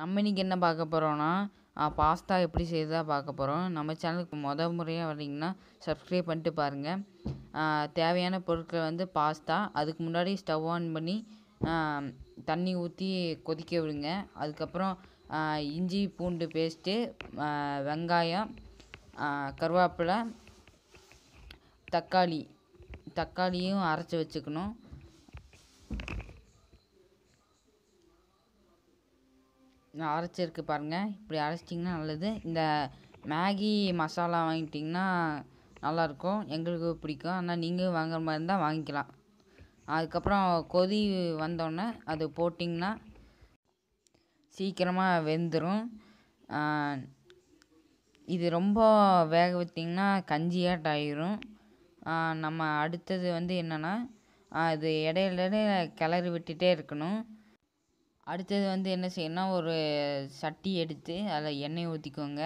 நம்ம இன்றைக்கி என்ன பார்க்க போகிறோன்னா பாஸ்தா எப்படி செய்கிறதா பார்க்க போகிறோம் நம்ம சேனலுக்கு மொதல் முறையாக வந்தீங்கன்னா சப்ஸ்கிரைப் பண்ணிட்டு பாருங்கள் தேவையான பொருட்கள் வந்து பாஸ்தா அதுக்கு முன்னாடி ஸ்டவ் ஆன் பண்ணி தண்ணி ஊற்றி கொதிக்க விடுங்க அதுக்கப்புறம் இஞ்சி பூண்டு பேஸ்ட்டு வெங்காயம் கருவேப்பிலை தக்காளி தக்காளியும் அரைச்சி வச்சுக்கணும் அரைச்சிருக்கு பாருங்கள் இப்படி அரைச்சிட்டிங்கன்னா நல்லது இந்த மேகி மசாலா வாங்கிட்டிங்கன்னா நல்லாயிருக்கும் எங்களுக்கு பிடிக்கும் ஆனால் நீங்கள் வாங்குற மாதிரி இருந்தால் வாங்கிக்கலாம் அதுக்கப்புறம் கொதி வந்தோடனே அது போட்டிங்கன்னா சீக்கிரமாக வெந்துடும் இது ரொம்ப வேக வைத்திங்கன்னா கஞ்சியாட் ஆயிரும் நம்ம அடுத்தது வந்து என்னென்னா அது இடையில இடையில கிளறி விட்டுகிட்டே இருக்கணும் அடுத்தது வந்து என்ன செய்யணும்னா ஒரு சட்டி எடுத்து அதில் எண்ணெய் ஊற்றிக்கோங்க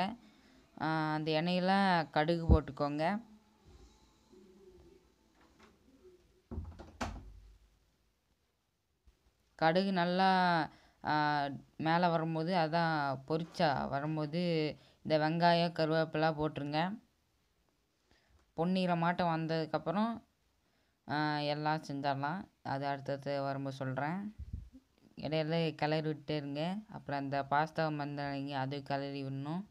அந்த எண்ணெயில் கடுகு போட்டுக்கோங்க கடுகு நல்லா மேலே வரும்போது அதான் பொரிச்சா வரும்போது இந்த வெங்காயம் கருவேப்பிலாம் போட்டுருங்க பொன்னிறமாட்டம் வந்ததுக்கப்புறம் எல்லாம் செஞ்சிடலாம் அது அடுத்தது வரும்போது சொல்கிறேன் இடையில கிளறி விட்டே இருங்க அப்புறம் அந்த பாஸ்தாவை மறந்துடாதீங்க அது கிளறி விடணும்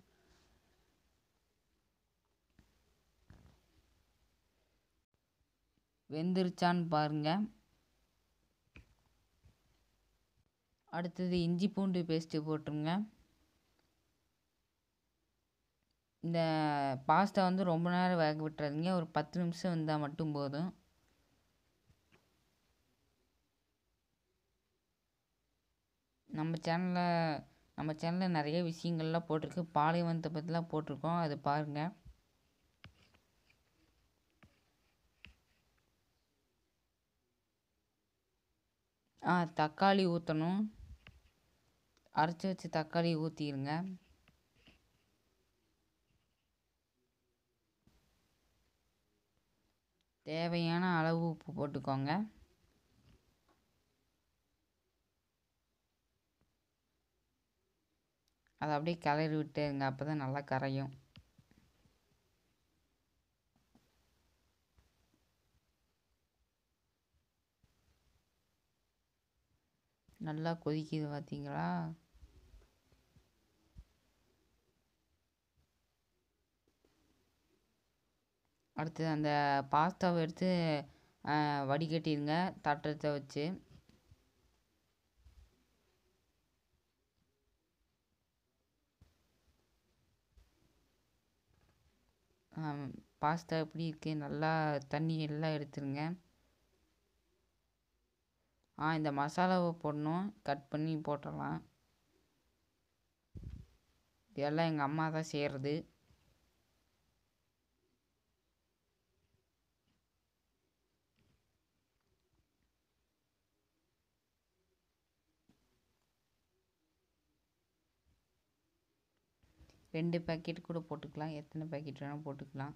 வெந்துருச்சான்னு பாருங்கள் அடுத்தது இஞ்சி பூண்டு பேஸ்ட்டு போட்டுருங்க இந்த பாஸ்தா வந்து ரொம்ப நேரம் வேக விட்டுறாதீங்க ஒரு பத்து நிமிஷம் வந்தால் மட்டும் போதும் நம்ம சேனலில் நம்ம சேனலில் நிறைய விஷயங்கள்லாம் போட்டிருக்கு பாலைவனத்தை பற்றிலாம் போட்டிருக்கோம் அது பாருங்கள் ஆ தக்காளி ஊற்றணும் அரைச்சி வச்சு தக்காளி ஊற்றிடுங்க தேவையான அளவு உப்பு போட்டுக்கோங்க அதை அப்படியே கிளறி விட்டுங்க அப்போ தான் நல்லா கரையும் நல்லா கொதிக்குது பார்த்தீங்களா அடுத்து அந்த பாஸ்தாவை எடுத்து வடிகட்டிடுங்க தட்டத்தை வச்சு பாஸ்தா எப்படி இருக்குது நல்லா தண்ணி எல்லாம் எடுத்துருங்க ஆ இந்த மசாலாவை போடணும் கட் பண்ணி போட்டுடலாம் இதெல்லாம் எங்கள் அம்மா தான் செய்கிறது ரெண்டு பேக்கெட் கூட போட்டுக்கலாம் எத்தனை பேக்கெட் வேணால் போட்டுக்கலாம்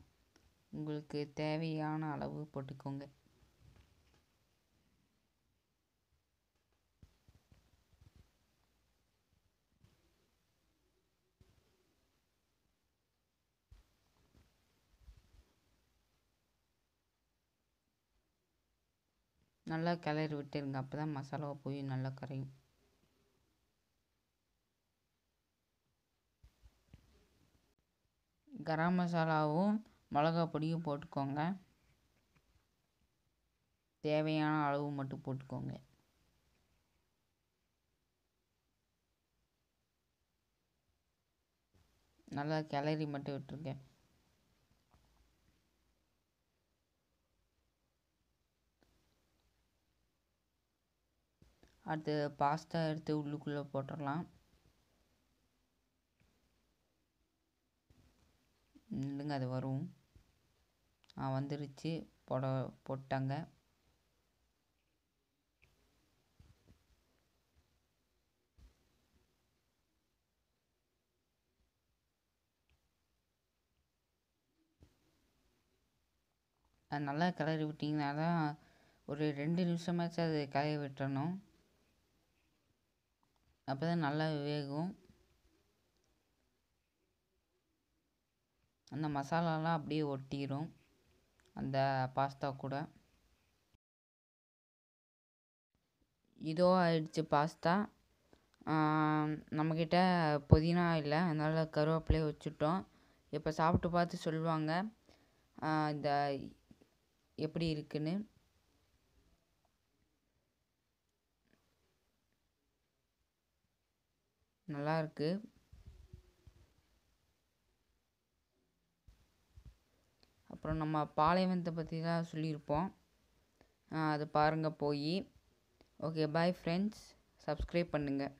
உங்களுக்கு தேவையான அளவு போட்டுக்கோங்க நல்லா கிளறி விட்டுருங்க அப்போ தான் மசாலாவை போய் நல்லா கரையும் கரம் மசாலாவும் மிளகா பொடியும் போட்டுக்கோங்க தேவையான அளவு மட்டும் போட்டுக்கோங்க நல்லா கிளறி மட்டும் விட்டுருக்கேன் அடுத்து பாஸ்தா எடுத்து உள்ளுக்குள்ளே போட்டுடலாம் நில்லுங்க அது வரும் ஆ வந்துருச்சு போட போட்டாங்க அது நல்லா கிளறி விட்டிங்கன்னா தான் ஒரு ரெண்டு நிமிஷமாச்சும் அது கிளறி விட்டணும் அப்போ தான் நல்லா வேகும் அந்த மசாலாலாம் அப்படியே ஒட்டிடும் அந்த பாஸ்தா கூட இதோ ஆயிடுச்சு பாஸ்தா நம்மக்கிட்ட புதினா இல்லை அதனால் கருவேப்பிலையே வச்சுட்டோம் இப்போ சாப்பிட்டு பார்த்து சொல்லுவாங்க இந்த எப்படி இருக்குன்னு நல்லா இருக்குது அப்புறம் நம்ம பாலைவனத்தை தான் சொல்லியிருப்போம் அது பாருங்கள் போய் ஓகே பாய் ஃப்ரெண்ட்ஸ் சப்ஸ்கிரைப் பண்ணுங்கள்